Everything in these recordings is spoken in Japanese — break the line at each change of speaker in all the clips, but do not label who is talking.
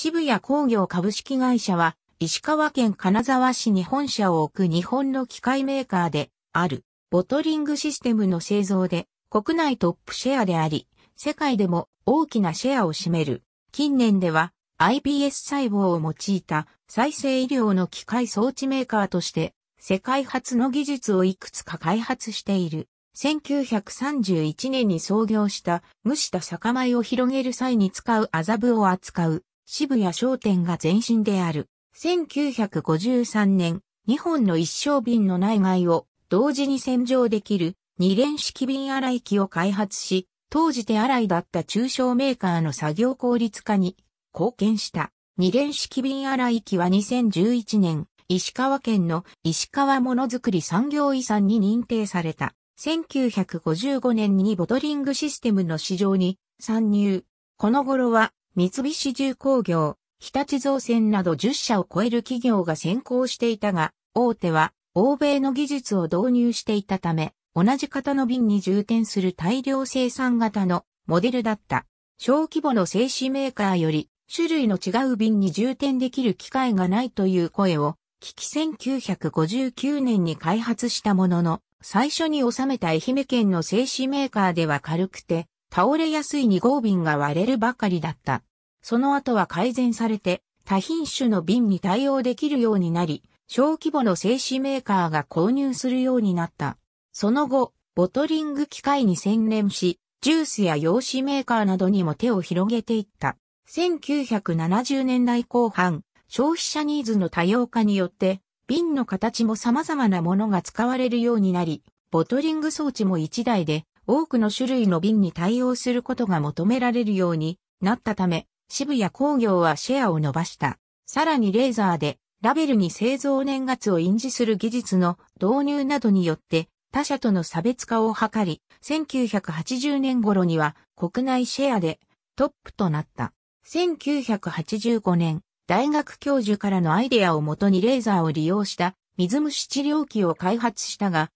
渋谷工業株式会社は、石川県金沢市に本社を置く日本の機械メーカーである、ボトリングシステムの製造で、国内トップシェアであり、世界でも大きなシェアを占める。近年では、iPS 細胞を用いた再生医療の機械装置メーカーとして、世界初の技術をいくつか開発している。1931年に創業した蒸した酒米を広げる際に使う麻布を扱う渋谷商店が前身である。1953年、日本の一升瓶の内外を同時に洗浄できる二連式瓶洗い機を開発し、当時手洗いだった中小メーカーの作業効率化に貢献した。二連式瓶洗い機は2011年、石川県の石川ものづくり産業遺産に認定された。1955年にボトリングシステムの市場に参入。この頃は三菱重工業、日立造船など10社を超える企業が先行していたが、大手は欧米の技術を導入していたため、同じ型の瓶に充填する大量生産型のモデルだった。小規模の製紙メーカーより種類の違う瓶に充填できる機会がないという声を危機1959年に開発したものの、最初に収めた愛媛県の製紙メーカーでは軽くて、倒れやすい2号瓶が割れるばかりだった。その後は改善されて、多品種の瓶に対応できるようになり、小規模の製紙メーカーが購入するようになった。その後、ボトリング機械に専念し、ジュースや用紙メーカーなどにも手を広げていった。1970年代後半、消費者ニーズの多様化によって、瓶の形も様々なものが使われるようになり、ボトリング装置も1台で多くの種類の瓶に対応することが求められるようになったため、渋谷工業はシェアを伸ばした。さらにレーザーでラベルに製造年月を印字する技術の導入などによって他社との差別化を図り、1980年頃には国内シェアでトップとなった。1985年、大学教授からのアイデアをもとにレーザーを利用した水虫治療器を開発したが、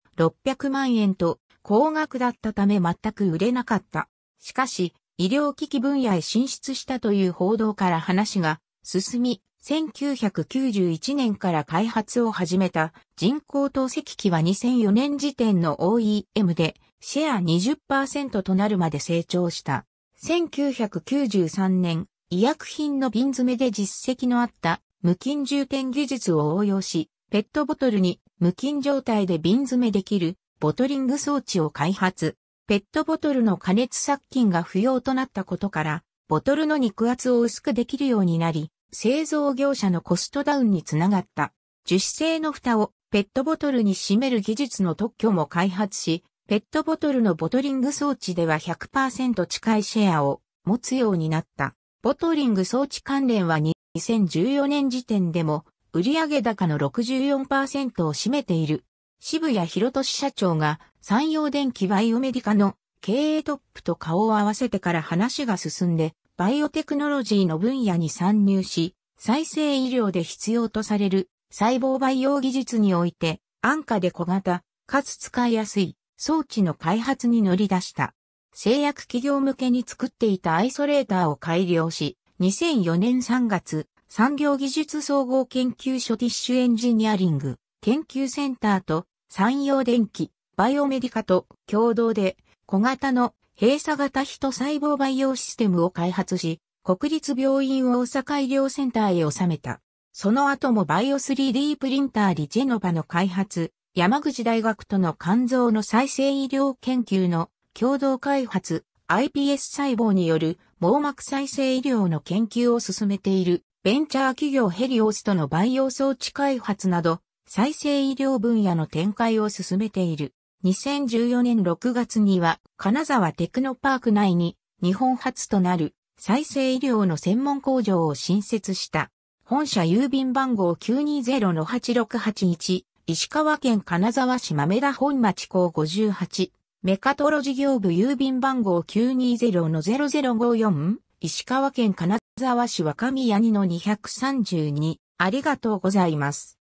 600万円と高額だったため全く売れなかった。しかし、医療機器分野へ進出したという報道から話が進み、1991年から開発を始めた人工透析機は2004年時点の OEM でシェア20%となるまで成長した。1993年、医薬品の瓶詰めで実績のあった無菌充填技術を応用し、ペットボトルに無菌状態で瓶詰めできるボトリング装置を開発。ペットボトルの加熱殺菌が不要となったことから、ボトルの肉厚を薄くできるようになり、製造業者のコストダウンにつながった。樹脂製の蓋をペットボトルに締める技術の特許も開発し、ペットボトルのボトリング装置では100%近いシェアを持つようになった。ボトリング装置関連は2014年時点でも売上高の64%を占めている渋谷博俊社長が山陽電機バイオメディカの経営トップと顔を合わせてから話が進んで、バイオテクノロジーの分野に参入し、再生医療で必要とされる細胞培養技術において、安価で小型、かつ使いやすい装置の開発に乗り出した。製薬企業向けに作っていたアイソレーターを改良し、2004年3月、産業技術総合研究所ティッシュエンジニアリング研究センターと山陽電機、バイオメディカと共同で小型の閉鎖型ヒト細胞培養システムを開発し、国立病院大阪医療センターへ収めた。その後もバイオ 3D プリンターリジェノバの開発、山口大学との肝臓の再生医療研究の共同開発、iPS 細胞による網膜再生医療の研究を進めているベンチャー企業ヘリオスとの培養装置開発など再生医療分野の展開を進めている。2014年6月には、金沢テクノパーク内に、日本初となる再生医療の専門工場を新設した。本社郵便番号920-8681、石川県金沢市豆田本町港58、メカトロ事業部郵便番号920-0054、石川県金沢市若宮2-232、ありがとうございます。